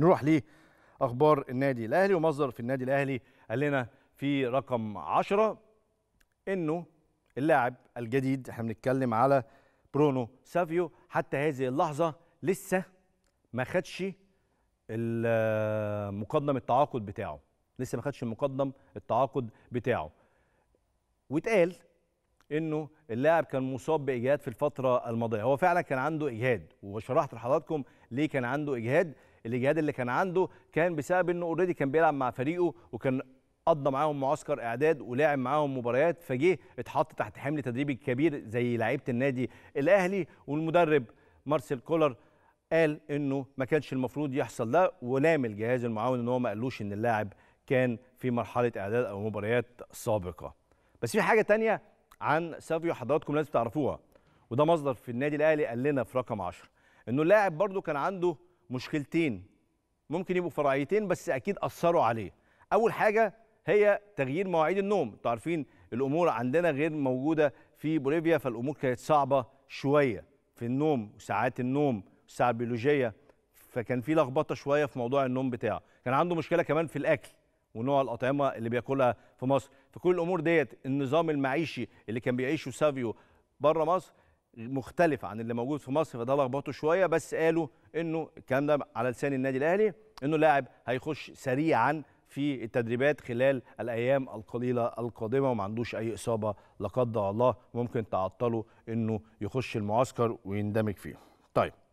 نروح لأخبار النادي الأهلي ومصدر في النادي الأهلي قال لنا في رقم 10 إنه اللاعب الجديد احنا بنتكلم على برونو سافيو حتى هذه اللحظة لسه ما خدش مقدم التعاقد بتاعه لسه ما خدش مقدم التعاقد بتاعه واتقال انه اللاعب كان مصاب باجهاد في الفتره الماضيه هو فعلا كان عنده اجهاد وشرحت لحضراتكم ليه كان عنده اجهاد الاجهاد اللي كان عنده كان بسبب انه اوريدي كان بيلعب مع فريقه وكان قضى معاهم معسكر اعداد ولعب معاهم مباريات فجه اتحط تحت حمل تدريبي كبير زي لعيبه النادي الاهلي والمدرب مارسيل كولر قال انه ما كانش المفروض يحصل ده ولام الجهاز المعاون ان هو ما قالوش ان اللاعب كان في مرحله اعداد او مباريات سابقه بس في حاجه تانية عن سافيو حضراتكم لازم تعرفوها وده مصدر في النادي الاهلي قال لنا في رقم 10 انه اللاعب برضو كان عنده مشكلتين ممكن يبقوا فرعيتين بس اكيد اثروا عليه اول حاجه هي تغيير مواعيد النوم عارفين الامور عندنا غير موجوده في بوليفيا فالامور كانت صعبه شويه في النوم وساعات النوم الساعه البيولوجيه فكان في لخبطه شويه في موضوع النوم بتاعه كان عنده مشكله كمان في الاكل ونوع الاطعمه اللي بياكلها في مصر فكل الامور ديت النظام المعيشي اللي كان بيعيشه سافيو بره مصر مختلف عن اللي موجود في مصر فده لخبطه شويه بس قالوا انه الكلام ده على لسان النادي الاهلي انه لاعب هيخش سريعا في التدريبات خلال الايام القليله القادمه وما عندوش اي اصابه لا قدر الله ممكن تعطله انه يخش المعسكر ويندمج فيه. طيب